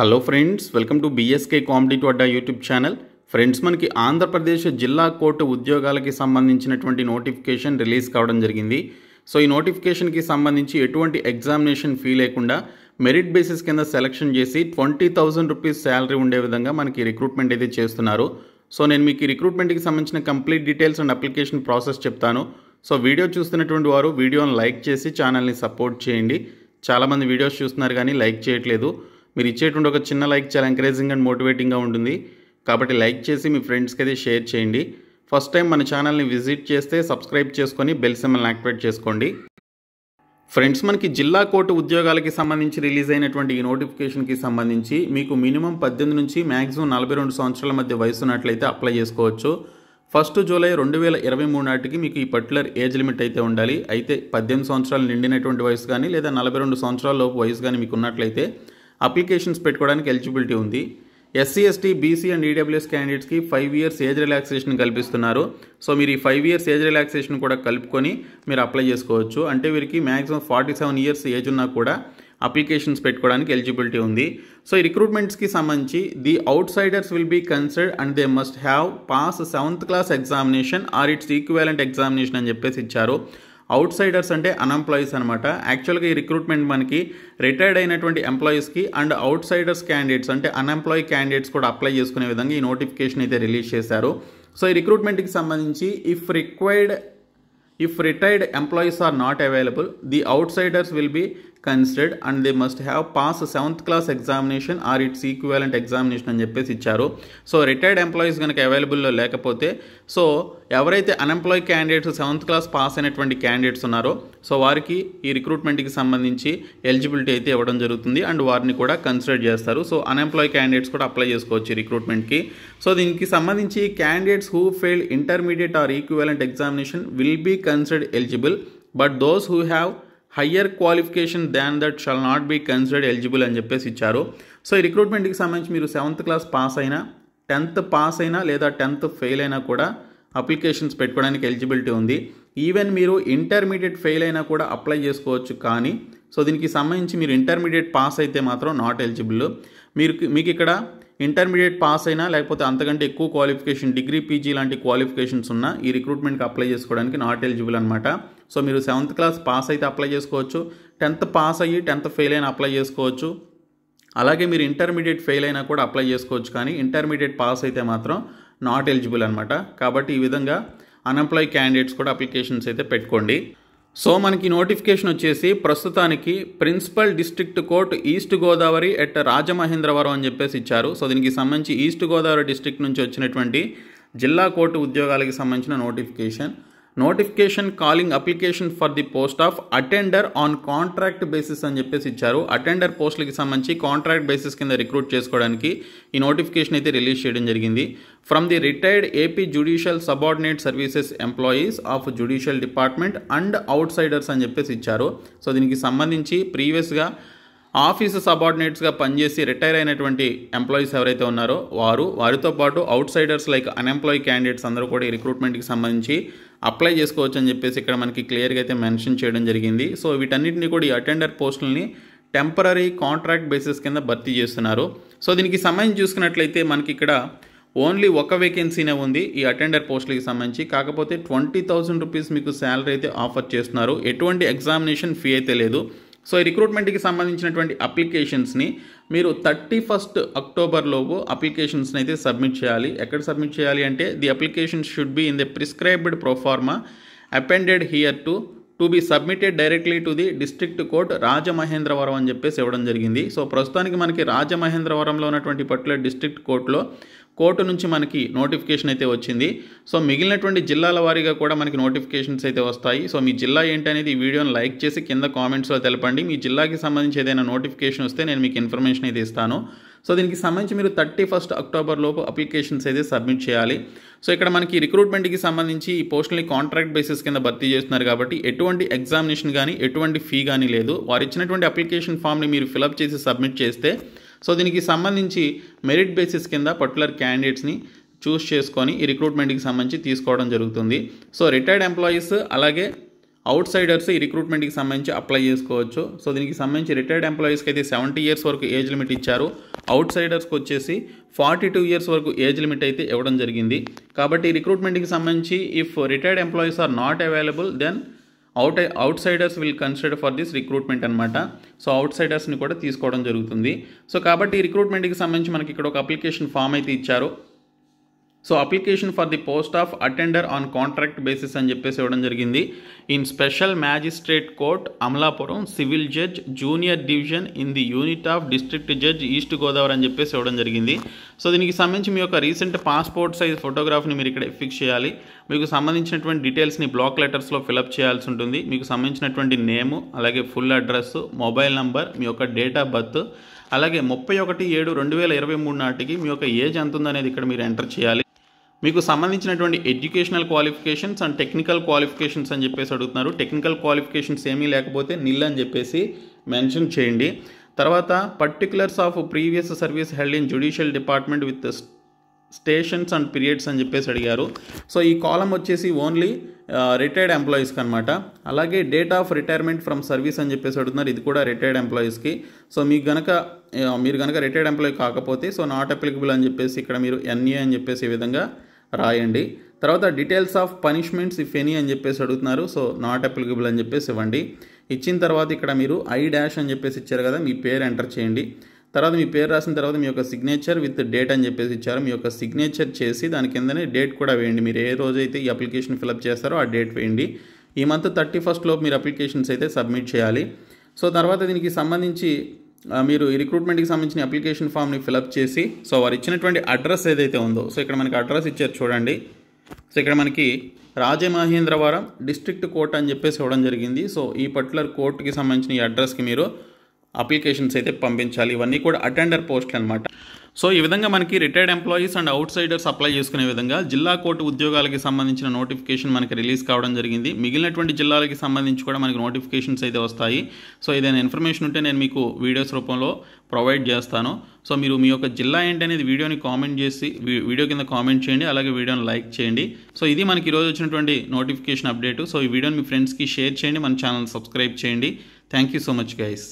hello friends welcome to BSK two Adda YouTube channel friends మనకి ఆంధ్రప్రదేశ్ జిల్లా court ఉద్యోగాలకి సంబంధించినటువంటి నోటిఫికేషన్ రిలీజ్ కావడం జరిగింది సో ఈ నోటిఫికేషన్కి సంబంధించి ఎటువంటి ఎగ్జామినేషన్ ఫీ లేకుండా మెరిట్ బేసిస్ కింద సెలెక్షన్ చేసి ట్వంటీ థౌజండ్ రూపీస్ శాలరీ ఉండే విధంగా మనకి రిక్రూట్మెంట్ అయితే చేస్తున్నారు సో నేను మీకు రిక్రూట్మెంట్కి సంబంధించిన complete details and application process చెప్తాను సో వీడియో చూస్తున్నటువంటి వారు వీడియోని లైక్ చేసి ఛానల్ని సపోర్ట్ చేయండి చాలామంది వీడియోస్ చూస్తున్నారు కానీ లైక్ చేయట్లేదు మీరు ఇచ్చేటువంటి ఒక చిన్న లైక్ చాలా ఎంకరేజింగ్ అండ్ మోటివేటింగ్గా ఉంటుంది కాబట్టి లైక్ చేసి మీ ఫ్రెండ్స్కి అయితే షేర్ చేయండి ఫస్ట్ టైం మన ఛానల్ని విజిట్ చేస్తే సబ్స్క్రైబ్ చేసుకొని బెల్ సెమ్మల్ని యాక్టివేట్ చేసుకోండి ఫ్రెండ్స్ మనకి జిల్లా కోర్టు ఉద్యోగాలకి సంబంధించి రిలీజ్ అయినటువంటి ఈ నోటిఫికేషన్కి సంబంధించి మీకు మినిమం పద్దెనిమిది నుంచి మ్యాక్సిమం నలభై రెండు సంవత్సరాల మధ్య వయసు ఉన్నట్లయితే అప్లై చేసుకోవచ్చు ఫస్ట్ జూలై రెండు వేల ఇరవై మూడు నాటికి మీకు ఈ పర్టికులర్ ఏజ్ లిమిట్ అయితే ఉండాలి అయితే పద్దెనిమిది సంవత్సరాలు నిండినటువంటి వయసు కానీ లేదా నలభై రెండు సంవత్సరాల లోపు వయసు కానీ మీకు ఉన్నట్లయితే అప్లికేషన్స్ పెట్టుకోవడానికి ఎలిజిబిలిటీ ఉంది SC ST BC and EWS క్యాండిడేట్స్కి ఫైవ్ ఇయర్స్ ఏజ్ రిలాక్సేషన్ కల్పిస్తున్నారు సో మీరు ఈ ఫైవ్ ఇయర్స్ ఏజ్ రిలాక్సేషన్ కూడా కలుపుకొని మీరు అప్లై చేసుకోవచ్చు అంటే వీరికి maximum forty seven years age ఉన్నా కూడా అప్లికేషన్స్ పెట్టుకోవడానికి ఎలిజిబిలిటీ ఉంది సో ఈ రిక్రూట్మెంట్స్కి సంబంధించి the outsiders will be considered and they must have pass seventh class examination or its equivalent examination అని చెప్పేసి ఇచ్చారు అవుట్ సైడర్స్ అంటే అన్ఎంప్లాయీస్ అనమాట యాక్చువల్గా ఈ రిక్రూట్మెంట్ మనకి రిటైర్డ్ అయినటువంటి ఎంప్లాయీస్కి అండ్ అవుట్ సైడర్స్ క్యాండిడేట్స్ అంటే అన్ఎంప్లాయీ క్యాండిడేట్స్ కూడా అప్లై చేసుకునే విధంగా ఈ నోటిఫికేషన్ అయితే రిలీజ్ చేశారు సో ఈ రిక్రూట్మెంట్కి సంబంధించి if required if retired employees are not available the outsiders will be considered and they must have pass seventh class examination or its equivalent examination అని చెప్పేసి ఇచ్చారు సో రిటైర్డ్ ఎంప్లాయీస్ కనుక అవైలబుల్లో లేకపోతే సో ఎవరైతే unemployed candidates seventh class pass అయినటువంటి candidates ఉన్నారో so వారికి ఈ రిక్రూట్మెంట్కి సంబంధించి ఎలిజిబిలిటీ అయితే ఇవ్వడం జరుగుతుంది అండ్ వారిని కూడా కన్సిడర్ చేస్తారు సో అన్ఎంప్లాయ్ క్యాండిడేట్స్ కూడా అప్లై చేసుకోవచ్చు రిక్రూట్మెంట్కి సో దీనికి సంబంధించి candidates who fail intermediate or equivalent examination will be considered eligible but those who have higher qualification than that shall not be considered eligible అని చెప్పేసి ఇచ్చారు సో ఈ రిక్రూట్మెంట్కి సంబంధించి మీరు సెవెంత్ క్లాస్ పాస్ అయినా టెన్త్ పాస్ అయినా లేదా టెన్త్ ఫెయిల్ అయినా కూడా అప్లికేషన్స్ పెట్టుకోవడానికి ఎలిజిబిలిటీ ఉంది ఈవెన్ మీరు ఇంటర్మీడియట్ ఫెయిల్ అయినా కూడా అప్లై చేసుకోవచ్చు కానీ సో దీనికి సంబంధించి మీరు ఇంటర్మీడియట్ పాస్ అయితే మాత్రం నాట్ ఎలిజిబుల్ మీరు మీకు ఇక్కడ ఇంటర్మీడియట్ పాస్ అయినా లేకపోతే అంతకంటే ఎక్కువ క్వాలిఫికేషన్ డిగ్రీ పీజీ లాంటి క్వాలిఫికేషన్స్ ఉన్న ఈ రిక్రూట్మెంట్కి అప్లై చేసుకోవడానికి నాట్ ఎలిజిబుల్ అనమాట సో మీరు సెవెంత్ క్లాస్ పాస్ అయితే అప్లై చేసుకోవచ్చు టెన్త్ పాస్ అయ్యి టెన్త్ ఫెయిల్ అయినా అప్లై చేసుకోవచ్చు అలాగే మీరు ఇంటర్మీడియట్ ఫెయిల్ అయినా కూడా అప్లై చేసుకోవచ్చు కానీ ఇంటర్మీడియట్ పాస్ అయితే మాత్రం నాట్ ఎలిజిబుల్ అనమాట కాబట్టి ఈ విధంగా అన్ఎంప్లాయ్ క్యాండిడేట్స్ కూడా అప్లికేషన్స్ అయితే పెట్టుకోండి సో మనకి నోటిఫికేషన్ వచ్చేసి ప్రస్తుతానికి principal district court East Godavari at Rajamahendravaram అని చెప్పేసి ఇచ్చారు సో దీనికి సంబంధించి ఈస్ట్ గోదావరి డిస్ట్రిక్ట్ నుంచి వచ్చినటువంటి జిల్లా కోర్టు ఉద్యోగాలకి సంబంధించిన notification notification calling application for the post of attender on contract basis అని చెప్పేసి ఇచ్చారు అటెండర్ పోస్టులకి సంబంధించి కాంట్రాక్ట్ బేసిస్ కింద రిక్రూట్ చేసుకోవడానికి ఈ నోటిఫికేషన్ అయితే రిలీజ్ చేయడం జరిగింది from the retired AP judicial subordinate services employees of judicial department and outsiders అని చెప్పేసి ఇచ్చారు సో దీనికి సంబంధించి ప్రీవియస్గా ఆఫీసు సబార్డినేట్స్గా పనిచేసి రిటైర్ అయినటువంటి ఎంప్లాయీస్ ఎవరైతే ఉన్నారో వారు వారితో పాటు outsiders like unemployed candidates అందరూ కూడా ఈ రిక్రూట్మెంట్కి సంబంధించి అప్లై చేసుకోవచ్చు అని చెప్పేసి ఇక్కడ మనకి క్లియర్గా అయితే మెన్షన్ చేయడం జరిగింది సో వీటన్నిటిని కూడా ఈ అటెండర్ పోస్టులని టెంపరీ కాంట్రాక్ట్ బేసిస్ కింద భర్తీ చేస్తున్నారు సో దీనికి సంబంధించి చూసుకున్నట్లయితే మనకి ఇక్కడ ఓన్లీ ఒక వేకెన్సీనే ఉంది ఈ అటెండర్ పోస్టులకి సంబంధించి కాకపోతే ట్వంటీ థౌజండ్ రూపీస్ మీకు శాలరీ అయితే ఆఫర్ చేస్తున్నారు ఎటువంటి ఎగ్జామినేషన్ ఫీ అయితే లేదు సో ఈ రిక్రూట్మెంట్కి సంబంధించినటువంటి అప్లికేషన్స్ని మీరు థర్టీ ఫస్ట్ అక్టోబర్లోపు అప్లికేషన్స్ని అయితే సబ్మిట్ చేయాలి ఎక్కడ సబ్మిట్ చేయాలి అంటే the application should be in the prescribed proforma appended here to to be submitted directly to the district court Rajamahendravaram అని చెప్పేసి ఇవ్వడం జరిగింది సో ప్రస్తుతానికి మనకి రాజమహేంద్రవరంలో ఉన్నటువంటి పర్టికులర్ డిస్ట్రిక్ట్ కోర్టులో కోర్టు నుంచి మనకి నోటిఫికేషన్ అయితే వచ్చింది సో మిగిలినటువంటి జిల్లాల వారీగా కూడా మనకి నోటిఫికేషన్స్ అయితే వస్తాయి సో మీ జిల్లా ఏంటి అనేది ఈ వీడియోని లైక్ చేసి కింద కామెంట్స్లో తెలపండి మీ జిల్లాకి సంబంధించి ఏదైనా నోటిఫికేషన్ వస్తే నేను మీకు ఇన్ఫర్మేషన్ అయితే ఇస్తాను సో దీనికి సంబంధించి మీరు థర్టీ ఫస్ట్ అక్టోబర్ లోపు అప్లికేషన్స్ అయితే సబ్మిట్ చేయాలి సో ఇక్కడ మనకి రిక్రూట్మెంట్కి సంబంధించి ఈ పోస్టుల్ని కాంట్రాక్ట్ బేసిస్ కింద భర్తీ చేస్తున్నారు కాబట్టి ఎటువంటి ఎగ్జామినేషన్ కానీ ఎటువంటి ఫీ కానీ లేదు వారు ఇచ్చినటువంటి అప్లికేషన్ ఫామ్ని మీరు ఫిలప్ చేసి సబ్మిట్ చేస్తే సో దీనికి సంబంధించి మెరిట్ బేసిస్ కింద పర్టికులర్ క్యాండిడేట్స్ని చూస్ చేసుకొని ఈ రిక్రూట్మెంట్కి సంబంధించి తీసుకోవడం జరుగుతుంది సో రిటైర్డ్ ఎంప్లాయీస్ అలాగే అవుట్ సైడర్స్ ఈ రిక్రూట్మెంట్కి సంబంధించి అప్లై చేసుకోవచ్చు సో దీనికి సంబంధించి రిటైర్డ్ ఎంప్లాయీస్కి అయితే సెవెంటీ ఇయర్స్ వరకు ఏజ్ లిమిట్ ఇచ్చారు అవుట్ సైడర్స్కి వచ్చేసి ఫార్టీ టూ ఇయర్స్ వరకు ఏజ్ లిమిట్ అయితే ఇవ్వడం జరిగింది కాబట్టి రిక్రూట్మెంట్కి సంబంధించి if retired employees are not available then out outsiders will consider for this recruitment అనమాట సో అవుట్ సైడర్స్ని కూడా తీసుకోవడం జరుగుతుంది సో కాబట్టి ఈ రిక్రూట్మెంట్కి సంబంధించి మనకి ఇక్కడ ఒక అప్లికేషన్ ఫామ్ అయితే ఇచ్చారు so application for the post of attender on contract basis అని చెప్పేసి ఇవ్వడం జరిగింది in special magistrate court Amalapuram civil judge junior division in the unit of district judge east Godavari అని చెప్పేసి ఇవ్వడం జరిగింది సో దీనికి సంబంధించి మీ యొక్క రీసెంట్ పాస్పోర్ట్ సైజ్ ఫోటోగ్రాఫ్ని మీరు ఇక్కడ ఫిక్స్ చేయాలి మీకు సంబంధించినటువంటి డీటెయిల్స్ని బ్లాక్ లెటర్స్లో ఫిలప్ చేయాల్సి ఉంటుంది మీకు సంబంధించినటువంటి నేము అలాగే ఫుల్ అడ్రస్ మొబైల్ నంబర్ మీ యొక్క డేట్ ఆఫ్ బర్త్ అలాగే ముప్పై ఒకటి ఏడు రెండు వేల ఇరవై మూడు నాటికి మీ యొక్క ఏజ్ ఎంత ఉందనేది ఇక్కడ మీరు ఎంటర్ చేయాలి మీకు సంబంధించినటువంటి educational qualifications and technical qualifications అని చెప్పేసి అడుగుతున్నారు టెక్నికల్ క్వాలిఫికేషన్స్ ఏమీ లేకపోతే నిల్ అని చెప్పేసి మెన్షన్ చేయండి తర్వాత particulars of previous service held in judicial department with stations and periods అని చెప్పేసి అడిగారు సో ఈ కాలం వచ్చేసి ఓన్లీ రిటైర్డ్ ఎంప్లాయీస్కి అనమాట అలాగే date of retirement from service అని చెప్పేసి అడుగుతున్నారు ఇది కూడా రిటైర్డ్ ఎంప్లాయీస్కి సో మీకు గనక మీరు కనుక రిటైర్డ్ ఎంప్లాయీ కాకపోతే సో నాట్ అప్లికబుల్ అని చెప్పేసి ఇక్కడ మీరు ఎన్ఏ అని చెప్పేసి ఈ విధంగా రాయండి తర్వాత details of punishments if any అని చెప్పేసి అడుగుతున్నారు సో నాట్ అప్లికబుల్ అని చెప్పేసి ఇవ్వండి ఇచ్చిన తర్వాత ఇక్కడ మీరు ఐ డాష్ అని చెప్పేసి ఇచ్చారు కదా మీ పేరు ఎంటర్ చేయండి తర్వాత మీ పేరు రాసిన తర్వాత మీ యొక్క సిగ్నేచర్ విత్ డేట్ అని చెప్పేసి ఇచ్చారు మీ యొక్క సిగ్నేచర్ చేసి దాని కిందనే డేట్ కూడా వేయండి మీరు ఏ రోజైతే ఈ అప్లికేషన్ ఫిలప్ చేస్తారో ఆ డేట్ వేయండి ఈ మంత్ థర్టీ ఫస్ట్ మీరు అప్లికేషన్స్ అయితే సబ్మిట్ చేయాలి సో తర్వాత దీనికి సంబంధించి మీరు ఈ రిక్రూట్మెంట్కి సంబంధించిన అప్లికేషన్ ఫామ్ని ఫిలప్ చేసి సో వారు ఇచ్చినటువంటి అడ్రస్ ఏదైతే ఉందో సో ఇక్కడ మనకి అడ్రస్ ఇచ్చారు చూడండి సో ఇక్కడ మనకి రాజమహేంద్రవరం డిస్ట్రిక్ట్ కోర్ట్ అని చెప్పేసి ఇవ్వడం జరిగింది సో ఈ పర్టికులర్ కోర్టుకి సంబంధించిన ఈ అడ్రస్కి మీరు అప్లికేషన్స్ అయితే పంపించాలి ఇవన్నీ కూడా అటెండర్ పోస్ట్లు అనమాట సో ఈ విధంగా మనకి retired employees and outsiders apply చేసుకునే విధంగా జిల్లా కోర్టు ఉద్యోగాలకి సంబంధించిన నోటిఫికేషన్ మనకి రిలీజ్ కావడం జరిగింది మిగిలినటువంటి జిల్లాలకి సంబంధించి కూడా మనకి నోటిఫికేషన్స్ అయితే వస్తాయి సో ఏదైనా ఇన్ఫర్మేషన్ ఉంటే నేను మీకు వీడియోస్ రూపంలో ప్రొవైడ్ చేస్తాను సో మీరు మీ యొక్క జిల్లా ఏంటి అనేది వీడియోని కామెంట్ చేసి వీడియో కింద కామెంట్ చేయండి అలాగే వీడియోని లైక్ చేయండి సో ఇది మనకి ఈరోజు వచ్చినటువంటి నోటిఫికేషన్ అప్డేట్ సో ఈ వీడియోని మీ ఫ్రెండ్స్కి షేర్ చేయండి మన ఛానల్ సబ్స్క్రైబ్ చేయండి thank you so much guys